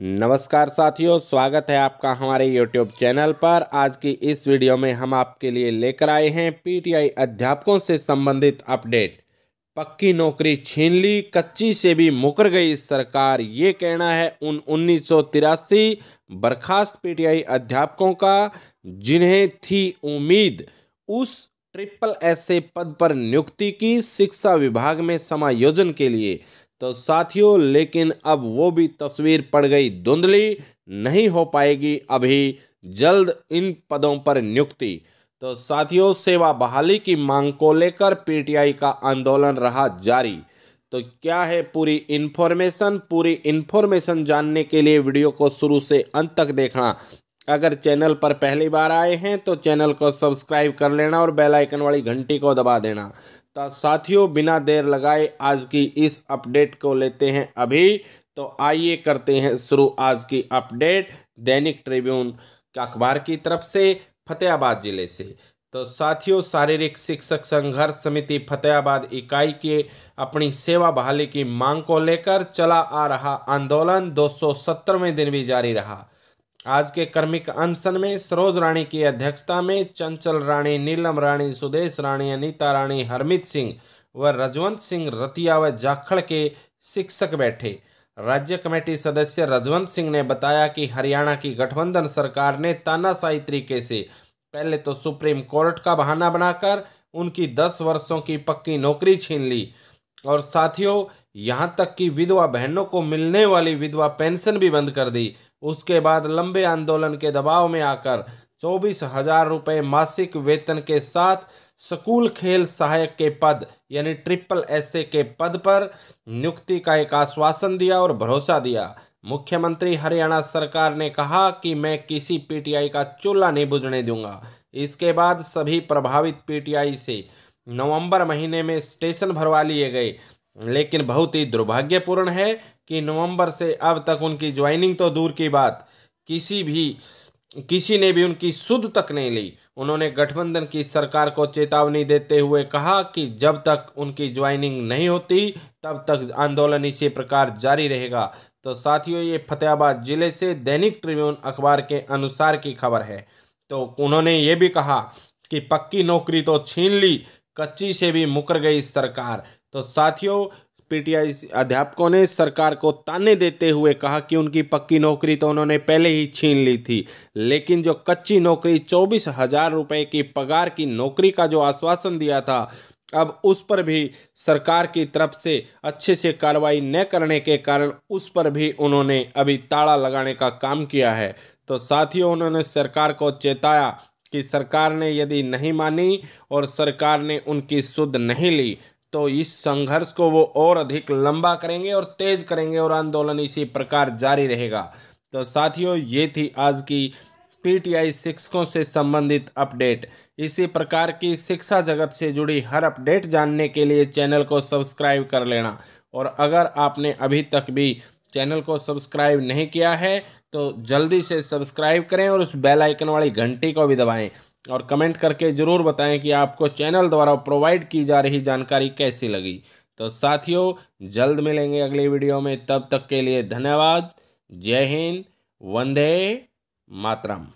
नमस्कार साथियों स्वागत है आपका हमारे यूट्यूब चैनल पर आज की इस वीडियो में हम आपके लिए लेकर आए हैं पीटीआई अध्यापकों से संबंधित अपडेट पक्की नौकरी छीन ली कच्ची से भी मुकर गई सरकार ये कहना है उन उन्नीस बर्खास्त पीटीआई अध्यापकों का जिन्हें थी उम्मीद उस ट्रिपल एस पद पर नियुक्ति की शिक्षा विभाग में समायोजन के लिए तो साथियों लेकिन अब वो भी तस्वीर पड़ गई धुंधली नहीं हो पाएगी अभी जल्द इन पदों पर नियुक्ति तो साथियों सेवा बहाली की मांग को लेकर पीटीआई का आंदोलन रहा जारी तो क्या है पूरी इन्फॉर्मेशन पूरी इन्फॉर्मेशन जानने के लिए वीडियो को शुरू से अंत तक देखना अगर चैनल पर पहली बार आए हैं तो चैनल को सब्सक्राइब कर लेना और बेल आइकन वाली घंटी को दबा देना तो साथियों बिना देर लगाए आज की इस अपडेट को लेते हैं अभी तो आइए करते हैं शुरू आज की अपडेट दैनिक ट्रिब्यून अखबार की तरफ से फतेहाबाद जिले से तो साथियों शारीरिक शिक्षक संघर्ष समिति फतेहाबाद इकाई के अपनी सेवा बहाली की मांग को लेकर चला आ रहा आंदोलन सत्तरवें दिन भी जारी रहा आज के कर्मिक अनशन में सरोज रानी की अध्यक्षता में चंचल रानी नीलम रानी सुदेश रानी अनीता रानी हरमित सिंह व रजवंत सिंह रतिया व जाखड़ के शिक्षक बैठे राज्य कमेटी सदस्य रजवंत सिंह ने बताया कि हरियाणा की गठबंधन सरकार ने तानाशाही तरीके से पहले तो सुप्रीम कोर्ट का बहाना बनाकर उनकी दस वर्षों की पक्की नौकरी छीन ली और साथियों यहाँ तक कि विधवा बहनों को मिलने वाली विधवा पेंशन भी बंद कर दी उसके बाद लंबे आंदोलन के दबाव में आकर चौबीस हजार रुपये मासिक वेतन के साथ स्कूल खेल सहायक के पद यानी ट्रिपल एस के पद पर नियुक्ति का एक आश्वासन दिया और भरोसा दिया मुख्यमंत्री हरियाणा सरकार ने कहा कि मैं किसी पीटीआई का चूल्हा नहीं बुझने दूंगा इसके बाद सभी प्रभावित पीटीआई से नवंबर महीने में स्टेशन भरवा लिए गए लेकिन बहुत ही दुर्भाग्यपूर्ण है कि नवंबर से अब तक उनकी ज्वाइनिंग तो दूर की बात किसी भी किसी ने भी उनकी सुध तक नहीं ली उन्होंने गठबंधन की सरकार को चेतावनी देते हुए कहा कि जब तक उनकी ज्वाइनिंग नहीं होती तब तक आंदोलन इसी प्रकार जारी रहेगा तो साथियों ये फतेहाबाद जिले से दैनिक ट्रिब्यून अखबार के अनुसार की खबर है तो उन्होंने ये भी कहा कि पक्की नौकरी तो छीन ली कच्ची से भी मुकर गई सरकार तो साथियों पीटीआई अध्यापकों ने सरकार को ताने देते हुए कहा कि उनकी पक्की नौकरी तो उन्होंने पहले ही छीन ली थी लेकिन जो कच्ची नौकरी चौबीस हजार रुपये की पगार की नौकरी का जो आश्वासन दिया था अब उस पर भी सरकार की तरफ से अच्छे से कार्रवाई न करने के कारण उस पर भी उन्होंने अभी ताड़ा लगाने का काम किया है तो साथियों उन्होंने सरकार को चेताया कि सरकार ने यदि नहीं मानी और सरकार ने उनकी सुध नहीं ली तो इस संघर्ष को वो और अधिक लंबा करेंगे और तेज करेंगे और आंदोलन इसी प्रकार जारी रहेगा तो साथियों ये थी आज की पीटीआई शिक्षकों से संबंधित अपडेट इसी प्रकार की शिक्षा जगत से जुड़ी हर अपडेट जानने के लिए चैनल को सब्सक्राइब कर लेना और अगर आपने अभी तक भी चैनल को सब्सक्राइब नहीं किया है तो जल्दी से सब्सक्राइब करें और उस बेल आइकन वाली घंटी को भी दबाएं और कमेंट करके ज़रूर बताएं कि आपको चैनल द्वारा प्रोवाइड की जा रही जानकारी कैसी लगी तो साथियों जल्द मिलेंगे अगली वीडियो में तब तक के लिए धन्यवाद जय हिंद वंदे मातरम